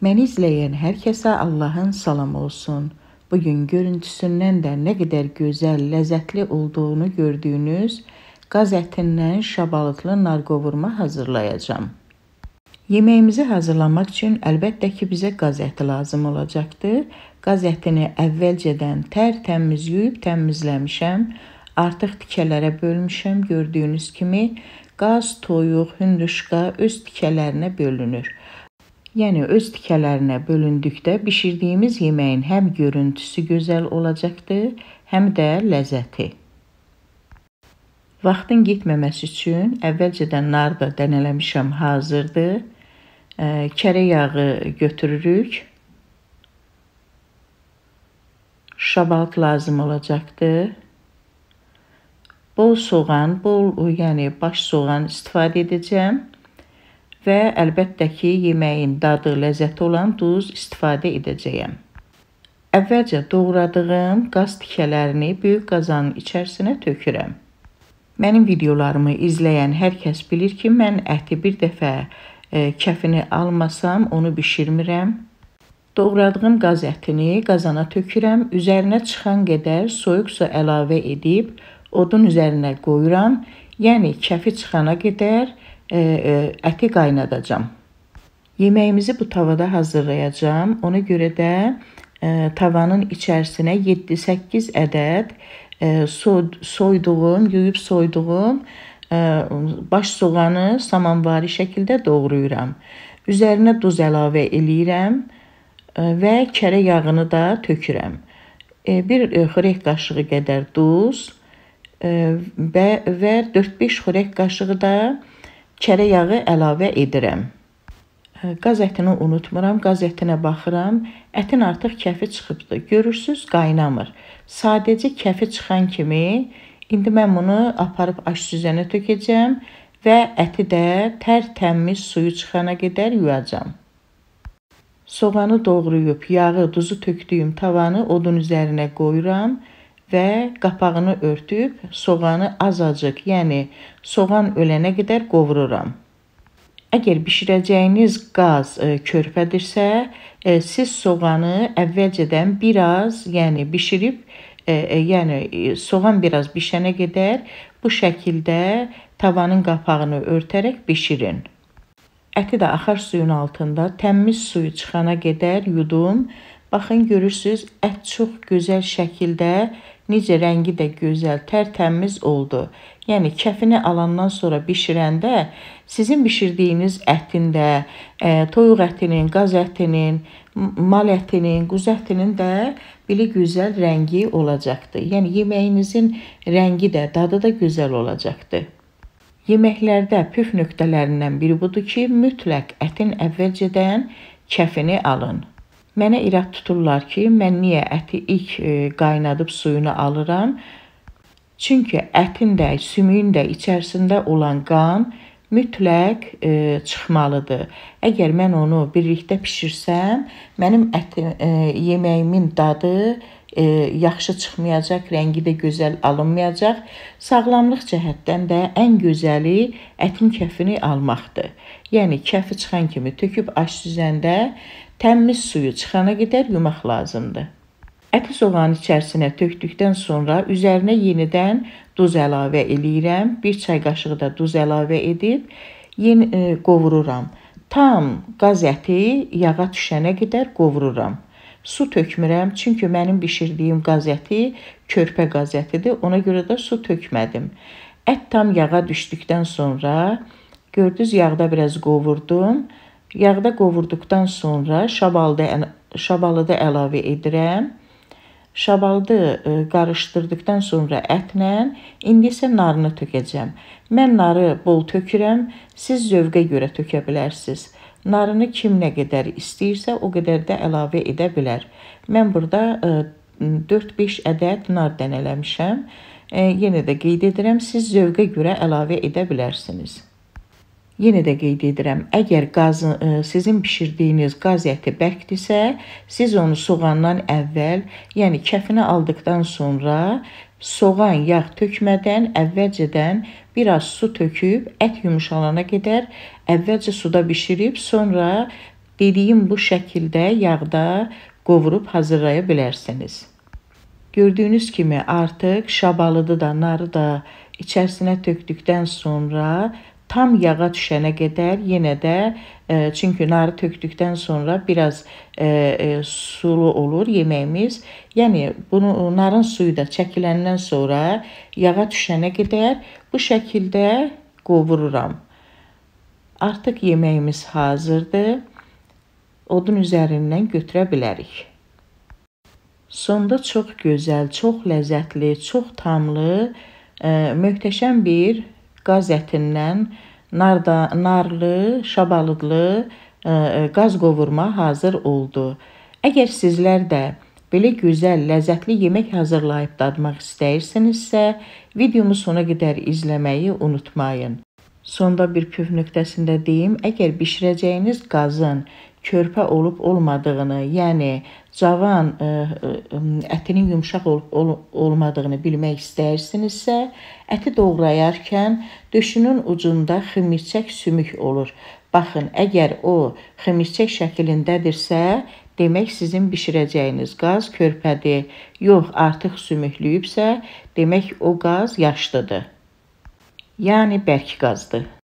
Məni izləyən hər kəsə Allahın salamı olsun. Bu gün görüntüsündən də nə qədər gözəl, ləzzətli olduğunu gördüyünüz qaz ətindən şabalıtlı nar qovurma hazırlayacağım. Yeməyimizi hazırlamaq üçün əlbəttə ki, bizə qaz əti lazım olacaqdır. Qaz ətini əvvəlcədən tərtəmiz yuyub təmizləmişəm. Artıq tikələrə bölmüşəm. Gördüyünüz kimi qaz, toyuq, hündüşqa öz tikələrinə bölünür yəni öz tikələrinə bölündükdə bişirdiyimiz yeməyin həm görüntüsü gözəl olacaqdır, həm də ləzzəti. Vaxtın getməməsi üçün əvvəlcədən nar da dənələmişəm, hazırdır. Kərə yağı götürürük. Şabalt lazım olacaqdır. Bol soğan, bol, yəni baş soğan istifadə edəcəm və əlbəttə ki, yeməyin dadı, ləzzəti olan duz istifadə edəcəyəm. Əvvəlcə doğradığım qaz tikələrini böyük qazanın içərisinə tökürəm. Mənim videolarımı izləyən hər kəs bilir ki, mən əti bir dəfə e, kəfini almasam onu bişirmirəm. Doğradığım qaz ətini qazana tökürəm, üzərinə çıxan qədər soyuq su əlavə edib odun üzərinə qoyuram. Yəni kəfi çıxana qədər əti qaynadacam. E, Yeməyimizi bu tavada hazırlayacam. Ona görə də e, tavanın içərisinə 7-8 ədəd soyduğum, yuyub soyduğum e, baş soğanı samanvari şəkildə doğrayıram. Üzərinə duz əlavə eləyirəm və kərə yağını da tökürəm. Bir xörək qaşığı qədər duz və və 4-5 xörək qaşığı da kərə yağı əlavə edirəm. E, qaz ətini unutmuram, qaz ətinə baxıram. Ətin artıq kəfi çıxıbdı. Görürsüz, qaynamır. Sadəcə kəfi çıxan kimi indi mən bunu aparıb aş süzənə tökəcəm və əti də tərtəmiz suyu çıxana qədər yuyacam. Soğanı doğrayıb, yağı, duzu tökdüyüm tavanı odun üzərinə qoyuram və qapağını örtüb soğanı azacıq, yəni soğan ölənə qədər qovururam. Əgər bişirəcəyiniz qaz e, körpədirsə, e, siz soğanı əvvəlcədən biraz, yəni bişirib, e, e, yəni e, soğan biraz bişənə qədər bu şəkildə tavanın qapağını örtərək bişirin. Əti də axar suyun altında təmiz suyu çıxana qədər yudum Baxın görürsüz, ət çox gözəl şəkildə, necə rəngi də gözəl, tərtəmiz oldu. Yəni kəfini alandan sonra bişirəndə sizin bişirdiyiniz ətin də, ə, e, toyuq ətinin, qaz ətinin, mal ətinin, quz ətinin də belə gözəl rəngi olacaqdı. Yəni yeməyinizin rəngi də, dadı da gözəl olacaqdı. Yeməklərdə püf nöqtələrindən biri budur ki, mütləq ətin əvvəlcədən kəfini alın. Mənə irad tuturlar ki, mən niyə əti ilk e, qaynadıb suyunu alıram? Çünki ətin də, sümüyün də içərisində olan qan mütləq e, çıxmalıdır. Əgər mən onu birlikdə bişirsəm, mənim ətim e, yeməyimin dadı e, yaxşı çıxmayacaq, rəngi də gözəl alınmayacaq. Sağlamlıq cəhətdən də ən gözəli ətin kəfini almaqdır. Yəni kəfi çıxan kimi töküb aş süzəndə təmiz suyu çıxana qədər yumaq lazımdır. Əti soğanı içərisinə tökdükdən sonra üzərinə yenidən duz əlavə eləyirəm. 1 çay qaşığı da duz əlavə edib yeni e, qovururam. Tam qaz əti yağa düşənə qədər qovururam. Su tökmürəm, çünki mənim bişirdiyim qazəti körpə qazətidir. Ona görə də su tökmədim. Ət tam yağa düşdükdən sonra gördünüz yağda biraz qovurdum. Yağda qovurduqdan sonra şabalı şabalı da əlavə edirəm. Şabalıdı e, qarışdırdıqdan sonra ətlə, indi isə narını tökəcəm. Mən narı bol tökürəm, siz zövqə görə tökə bilərsiniz. Narını kim nə qədər istəyirsə, o qədər də əlavə edə bilər. Mən burada 4-5 e, ədəd nar dənələmişəm. E, yenə də qeyd edirəm, siz zövqə görə əlavə edə bilərsiniz. Yenə də qeyd edirəm, əgər qaz e, sizin bişirdiyiniz qaz əti bərkdirsə, siz onu soğandan əvvəl, yəni kəfinə aldıqdan sonra Soğan yağ tökmədən əvvəlcədən bir az su töküb ət yumşalana qədər əvvəlcə suda bişirib, sonra dediyim bu şəkildə yağda qovurub hazırlaya bilərsiniz. Gördüyünüz kimi artıq şabalıdı da, narı da içərisinə tökdükdən sonra tam yağa düşənə qədər yenə də e, çünki narı tökdükdən sonra biraz e, e, sulu olur yeməyimiz. Yəni bunu e, narın suyu da çəkiləndən sonra yağa düşənə qədər bu şəkildə qovururam. Artıq yeməyimiz hazırdır. Odun üzərindən götürə bilərik. Sonda çox gözəl, çox ləzzətli, çox tamlı, e, möhtəşəm bir qaz ətindən narda, narlı, şabalıdlı e, e, qaz qovurma hazır oldu. Əgər sizlər də belə gözəl, ləzzətli yemək hazırlayıb dadmaq istəyirsinizsə, videomu sona qədər izləməyi unutmayın. Sonda bir püf nöqtəsində deyim, əgər bişirəcəyiniz qazın körpə olub-olmadığını, yəni cavan e, e, ətinin yumşaq olub-olmadığını bilmək istəyirsinizsə, əti doğrayarkən döşünün ucunda xımicək sümük olur. Baxın, əgər o xımicək şəklindədirsə, demək sizin bişirəcəyiniz qaz körpədir. Yox, artıq sümüklüyübsə, demək o qaz yaşlıdır. Yəni bərk qazdır.